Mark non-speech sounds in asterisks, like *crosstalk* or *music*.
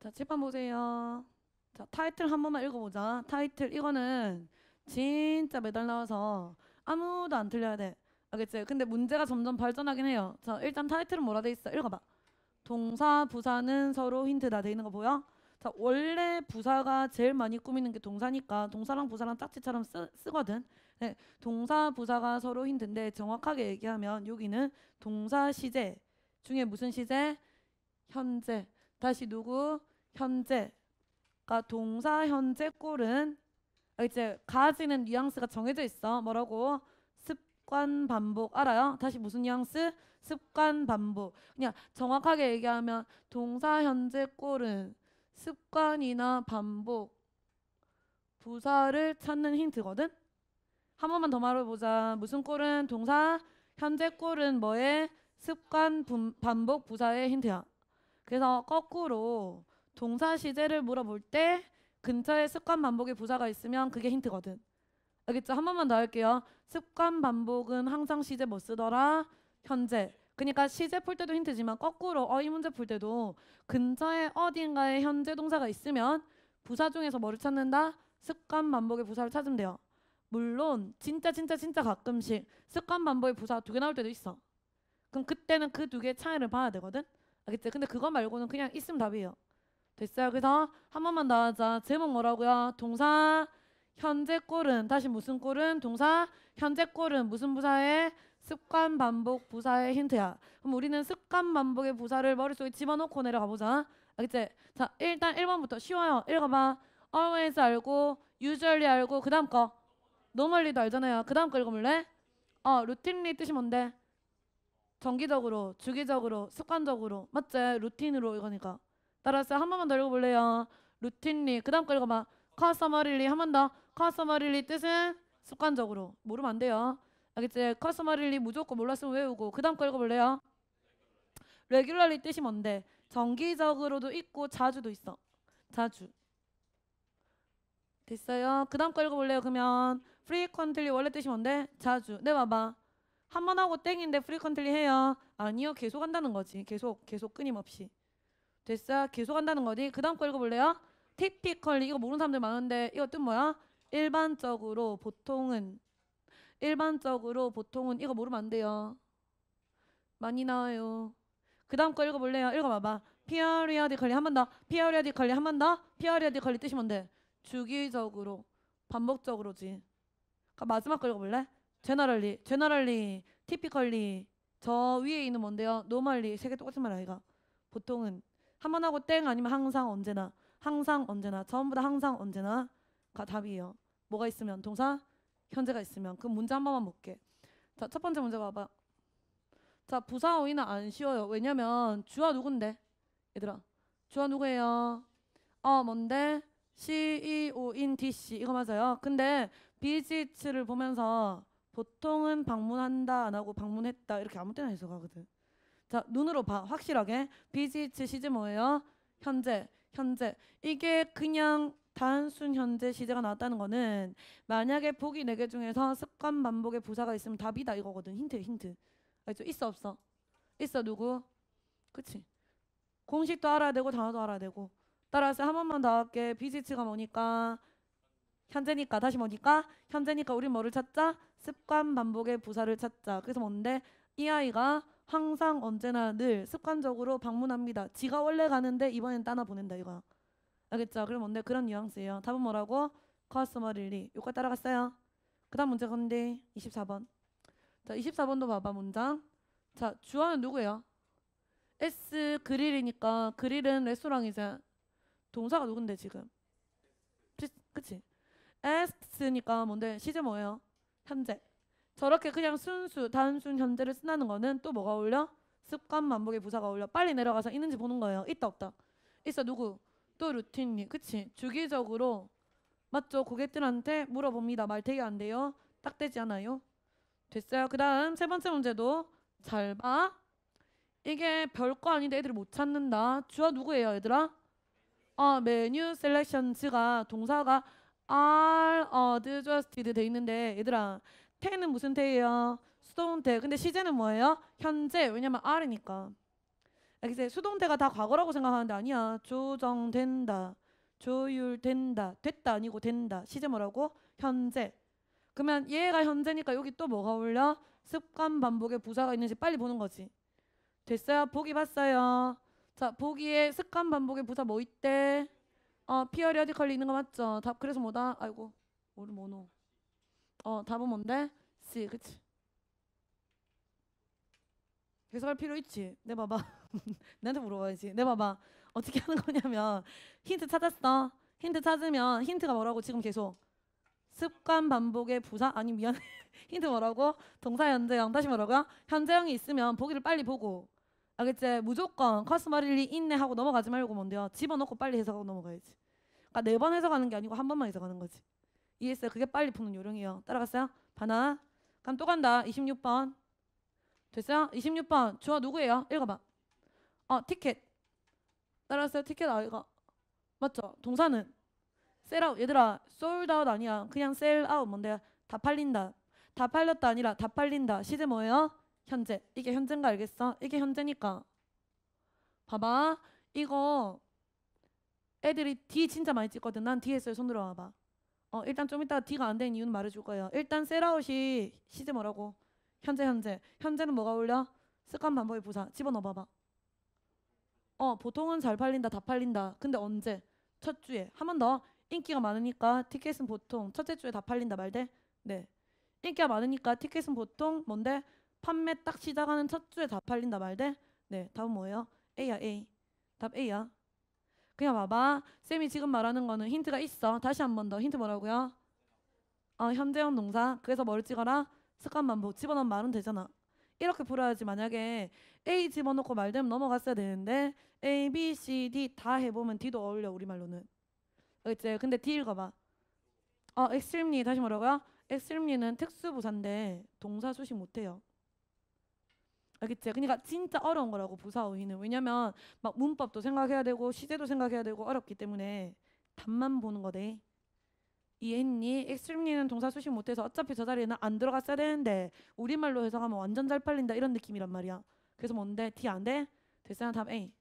자, 칠판 보세요. 자, 타이틀 한 번만 읽어보자. 타이틀, 이거는 진짜 매달 나와서 아무도 안 틀려야 돼. 알겠지? 근데 문제가 점점 발전하긴 해요. 자, 일단 타이틀은 뭐라 돼 있어? 읽어봐. 동사, 부사는 서로 힌트 다돼 있는 거 보여? 자, 원래 부사가 제일 많이 꾸미는 게 동사니까 동사랑 부사랑 짝지처럼 쓰, 쓰거든. 네, 동사, 부사가 서로 힌트인데 정확하게 얘기하면 여기는 동사 시제 중에 무슨 시제? 현재. 다시 누구? 현재가 동사 현재 꼴은 아, 이제 가지는 뉘앙스가 정해져 있어. 뭐라고? 습관 반복 알아요? 다시 무슨 뉘앙스? 습관 반복. 그냥 정확하게 얘기하면 동사 현재 꼴은 습관이나 반복 부사를 찾는 힌트거든. 한 번만 더 말해보자. 무슨 꼴은 동사 현재 꼴은 뭐의 습관 반복 부사의 힌트야. 그래서 거꾸로 동사 시제를 물어볼 때 근처에 습관 반복의 부사가 있으면 그게 힌트거든. 알겠죠? 한 번만 더 할게요. 습관 반복은 항상 시제 못 뭐 쓰더라. 현재. 그러니까 시제 풀 때도 힌트지만 거꾸로 어휘 문제 풀 때도 근처에 어딘가에 현재 동사가 있으면 부사 중에서 뭐를 찾는다? 습관 반복의 부사를 찾으면 돼요. 물론 진짜 진짜 진짜 가끔씩 습관 반복의 부사 두 개 나올 때도 있어. 그럼 그때는 그 두 개의 차이를 봐야 되거든. 알겠죠? 아, 근데 그거 말고는 그냥 있으면 답이에요. 됐어요. 그래서 한 번만 더 하자. 제목 뭐라고요? 동사 현재 꼴은 다시 무슨 꼴은 동사 현재 꼴은 무슨 부사의 습관 반복 부사의 힌트야. 그럼 우리는 습관 반복의 부사를 머릿속에 집어넣고 내려가 보자. 알겠지? 아, 자, 일단 1번부터 쉬워요. 읽어 봐. always 알고 usually 알고 그다음 거노멀리도 알잖아요. 그다음 거 읽어 볼래? 어, 루틴리 뜻이 뭔데? 정기적으로, 주기적으로, 습관적으로, 맞제 루틴으로 이거니까. 따라서 한 번만 더 읽어볼래요? 루틴리. 그 다음 거 읽어봐. 커스터머릴리 한 번 더. 커스터머릴리 뜻은 습관적으로. 모르면 안 돼요. 알겠지? 커스터머릴리 무조건 몰랐으면 외우고. 그 다음 거 읽어볼래요? 레귤러리 뜻이 뭔데? 정기적으로도 있고 자주도 있어. 자주. 됐어요? 그 다음 거 읽어볼래요? 그러면 프리 e q 리 원래 뜻이 뭔데? 자주. 네 봐봐. 한번 하고 땡인데 프리컨틀리 해요. 아니요. 계속 한다는 거지. 계속 계속 끊임없이. 됐어. 계속 한다는 거지. 그 다음 거 읽어볼래요? 티피컬리 이거 모르는 사람들 많은데 이거 뜻 뭐야? 일반적으로 보통은 일반적으로 보통은 이거 모르면 안 돼요. 많이 나와요. 그 다음 거 읽어볼래요? 읽어봐봐. 피아리아디컬리 한 번 더. 피아리아디컬리 한 번 더. 피아리아디컬리 뜻이 뭔데? 주기적으로 반복적으로지. 마지막 거 읽어볼래? 제너럴리, 제너럴리, 티피컬리 저 위에 있는 뭔데요? 노멀리 세개 똑같은 말 아이가 보통은 한 번 하고 땡 아니면 항상 언제나 항상 언제나 전부 다 항상 언제나가 답이에요. 뭐가 있으면 동사 현재가 있으면 그 문제 한 번만 볼게. 자 첫 번째 문제 봐봐. 자 부사 어인은안 쉬워요. 왜냐면 주와 누군데? 얘들아 주와 누구예요? 어 뭔데? C E O 인 D C 이거 맞아요. 근데 비지츠를 보면서 보통은 방문한다 안 하고 방문했다 이렇게 아무 때나 해석하거든. 자 눈으로 봐 확실하게 비지츠 시제 뭐예요? 현재 현재 이게 그냥 단순 현재 시제가 나왔다는 거는 만약에 보기 네 개 중에서 습관 반복의 부사가 있으면 답이다 이거거든 힌트 힌트 알죠? 아, 있어 없어? 있어 누구? 그치 공식도 알아야 되고 단어도 알아야 되고 따라서 한 번만 더 할게 비지츠가 뭐니까 현재니까 다시 뭐니까 현재니까 우린 뭐를 찾자 습관 반복의 부사를 찾자 그래서 뭔데 이 아이가 항상 언제나 늘 습관적으로 방문합니다 지가 원래 가는데 이번엔 따나 보낸다 이거 알겠죠 그럼 뭔데 그런 뉘앙스예요 답은 뭐라고 커스머 터 릴리 요거 따라갔어요 그 다음 문제 건데 24번 자 24번도 봐봐 문장 자 주어는 누구예요 S 그릴이니까 그릴은 레스토랑이자 동사가 누군데 지금 그치 as니까 뭔데 시제 뭐예요? 현재. 저렇게 그냥 순수 단순 현재를 쓰는 거는 또 뭐가 어울려? 습관 만복의 부사가 어울려. 빨리 내려가서 있는지 보는 거예요. 있다 없다. 있어 누구? 또 루틴이. 그치? 주기적으로 맞죠? 고객들한테 물어봅니다. 말되게 안 돼요? 딱 되지 않아요? 됐어요. 그 다음 세 번째 문제도 잘 봐. 이게 별거 아닌데 애들이 못 찾는다. 주어 누구예요, 얘들아? 어, 메뉴 셀렉션즈가 동사가 are adjusted 돼 있는데 얘들아 태는 무슨 태예요? 수동태. 근데 시제는 뭐예요? 현재. 왜냐면 are니까. 이제 수동태가 다 과거라고 생각하는데 아니야. 조정된다. 조율된다. 됐다 아니고 된다. 시제 뭐라고? 현재. 그러면 얘가 현재니까 여기 또 뭐가 올려? 습관 반복에 부사가 있는지 빨리 보는 거지. 됐어요? 보기 봤어요. 자, 보기에 습관 반복에 부사 뭐 있대? 어, 피어리어디 걸리는 있거 맞죠? 답 그래서 뭐다? 아이고. 오르 모노. 뭐 어, 답은 뭔데? C. 그치 해석할 필요 있지. 내 봐봐. 내한테 *laughs* 물어봐야지. 내 봐봐. 어떻게 하는 거냐면 힌트 찾았어. 힌트 찾으면 힌트가 뭐라고 지금 계속 습관 반복의 부사 아니 미안해. *laughs* 힌트 뭐라고? 동사 현재형 다시 뭐라고요? 현재형이 있으면 보기를 빨리 보고 아, 그치? 무조건 커스마릴리 있네 하고 넘어가지 말고 뭔데요? 집어넣고 빨리 해석하고 넘어가야지. 그러니까 네 번 해석하는 게 아니고 한 번만 해석하는 거지. 이해했어요? 그게 빨리 푸는 요령이에요. 따라갔어요? 바나. 그럼 또 간다. 26번. 됐어요? 26번. 주어 누구예요? 읽어봐. 어, 티켓. 따라갔어요? 티켓 아이가. 맞죠? 동사는? 셀아웃. 얘들아, 솔드아웃 아니야. 그냥 셀아웃 뭔데? 요다 팔린다. 다 팔렸다 아니라 다 팔린다. 시제 뭐예요? 현재 이게 현재인가 알겠어? 이게 현재니까 봐봐 이거 애들이 D 진짜 많이 찍거든 난 D 에어요손 들어와봐 어 일단 좀 이따 D가 안 되는 이유는 말해줄 거예요 일단 셀아웃이 시제 뭐라고 현재 현재 현재는 뭐가 올려? 습관 반복의 부사 집어넣어봐봐 어 보통은 잘 팔린다 다 팔린다 근데 언제? 첫 주에 한 번 더 인기가 많으니까 티켓은 보통 첫째 주에 다 팔린다 말 돼? 네 인기가 많으니까 티켓은 보통 뭔데? 판매 딱 시작하는 첫 주에 다 팔린다 말대? 네, 답은 뭐예요? A야, A. 답 A야. 그냥 봐봐. 쌤이 지금 말하는 거는 힌트가 있어. 다시 한 번 더. 힌트 뭐라고요? 아, 현재형 동사. 그래서 뭘 찍어라? 습관만 뭐 집어넣으면 말은 되잖아. 이렇게 풀어야지 만약에 A 집어넣고 말 되면 넘어갔어야 되는데 A, B, C, D 다 해보면 D도 어울려 우리말로는. 알겠지? 근데 D 읽어봐. 어, extremely 다시 뭐라고요? extremely는 특수부사인데 동사 수식 못해요. 알겠지? 그러니까 진짜 어려운 거라고 부사어휘는 왜냐면 막 문법도 생각해야 되고 시제도 생각해야 되고 어렵기 때문에 답만 보는 거네. 이해했니? 엑스트림리는 동사 수식 못해서 어차피 저 자리에는 안 들어갔어야 되는데 우리말로 해석하면 완전 잘 팔린다 이런 느낌이란 말이야. 그래서 뭔데? 티안 돼? 됐으면 답 A.